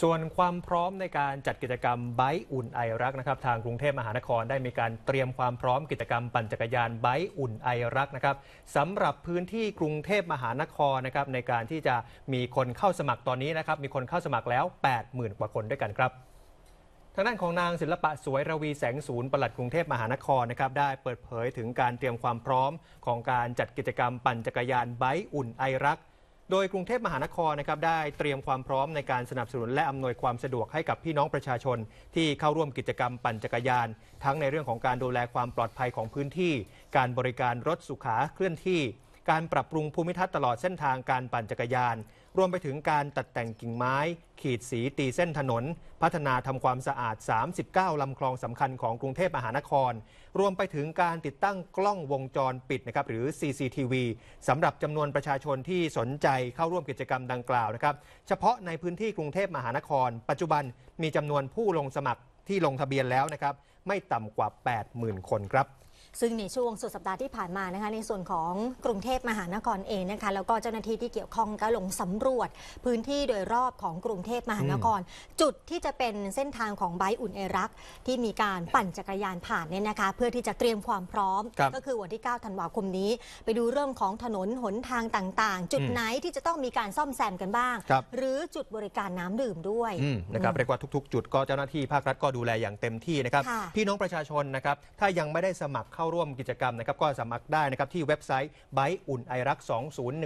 ส่วนความพร้อมในการจัดกิจกรรมไบค์อุ่นไอรักนะครับ ทางกรุงเทพมหานครได้มีการเตรียมความพร้อมกิจกรรมปั่นจักรยานไบค์อุ่นไอรักนะครับสำหรับพื้นที่กรุงเทพมหานครนะครับในการที่จะมีคนเข้าสมัครตอนนี้นะครับมีคนเข้าสมัครแล้ว 80,000 กว่าคนด้วยกันครับทางด้านของนางศิลปะสวยระวีแสงศูนย์ปลัดกรุงเทพมหานครนะครับได้เปิดเผยถึงการเตรียมความพร้อมของการจัดกิจกรรมปั่นจักรยานไบค์อุ่นไอรักโดยกรุงเทพมหานครนะครับได้เตรียมความพร้อมในการสนับสนุนและอำนวยความสะดวกให้กับพี่น้องประชาชน ที่เข้าร่วมกิจกรรมปั่นจักรยาน ทั้งในเรื่องของการดูแลความปลอดภัยของพื้นที่ การบริการรถสุขาเคลื่อนที่การปรับปรุงภูมิทัศน์ตลอดเส้นทางการปั่นจักรยาน รวมไปถึงการตัดแต่งกิ่งไม้ ขีดสีตีเส้นถนน พัฒนาทำความสะอาด 39ลำคลองสำคัญของกรุงเทพมหานคร รวมไปถึงการติดตั้งกล้องวงจรปิดนะครับหรือ CCTV สำหรับจำนวนประชาชนที่สนใจเข้าร่วมกิจกรรมดังกล่าวนะครับเฉพาะในพื้นที่กรุงเทพมหานคร ปัจจุบันมีจำนวนผู้ลงสมัครที่ลงทะเบียนแล้วนะครับไม่ต่ำกว่า 80,000 คนครับซึ่งในช่วงสุดสัปดาห์ที่ผ่านมานะคะในส่วนของกรุงเทพมหานครเองนะคะแล้วก็เจ้าหน้าที่ที่เกี่ยวข้องก็ลงสำรวจ พื้นที่โดยรอบของกรุงเทพมหานคร จุดที่จะเป็นเส้นทางของไบอุ่นเอรักที่มีการปั่นจักรยานผ่านเนี่ยนะคะเพื่อที่จะเตรียมความพร้อมก็คือวันที่ 9 ธันวาคมนี้ ไปดูเรื่องของถนนหนทางต่างๆ จุดไหนที่จะต้องมีการซ่อมแซมกันบ้าง หรือจุดบริการน้ำดื่มด้วยนะครับเรียกว่าทุกๆ จุดก็เจ้าหน้าที่ภาครัฐก็ดูแลอย่างเต็มที่นะครับพี่น้องประชาชนนะครับถ้ายังไม่ได้สมัครเข้าเข้าร่วมกิจกรรมนะครับก็สมัครได้นะครับที่เว็บไซต์ b y อุ่นไอรัก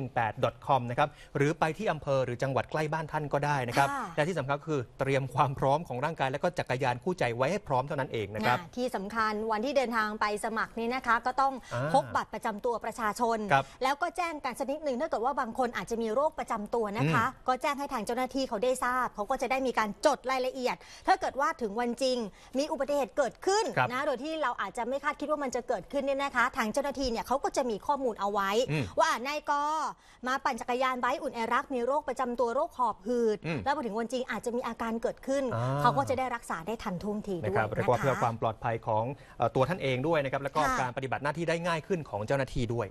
2018 com นะครับหรือไปที่อำเภอหรือจังหวัดใกล้บ้านท่านก็ได้นะครับและที่สำคัญคือเตรียมความพร้อมของร่างกาย และก็จักรยานคู่ใจไว้ให้พร้อมเท่านั้นเองนะครับที่สำคัญวันที่เดินทางไปสมัครนี่นะคะ ก็ต้องอพกบัตรประจำตัวประชาชน แล้วก็แจ้งกันสักนิดหนึ่งถ้าเกิดว่าบางคนอาจจะมีโรคประจำตัวนะคะก็แจ้งให้ทางเจ้าหน้าที่เขาได้ทราบ เขาก็จะได้มีการจดรายละเอียด ถ้าเกิดว่าถึงวันจริง มีอุบัติเหตุเกิดขึ้นนะโดยที่เราอาจจะไม่คาดคิดว่ามันจะเกิดขึ้นเนี่ยนะคะ ทางเจ้าหน้าที่เนี่ยเขาก็จะมีข้อมูลเอาไว้ ว่า นายกมาปั่น จักรยานไบค์อุ่นไอรัก มีโรคประจำตัวโรคหอบหืด แล้วพอถึงวันจริง อาจจะมีอาการเกิดขึ้น เขาก็จะได้รักษาได้ทันท่วงทีด้วยนะคะเพื่อความปลอดภัยของตัวท่านเองด้วยนะครับ แล้วก็การปฏิบัติหน้าที่ได้ง่ายขึ้นของเจ้าหน้าที่ด้วย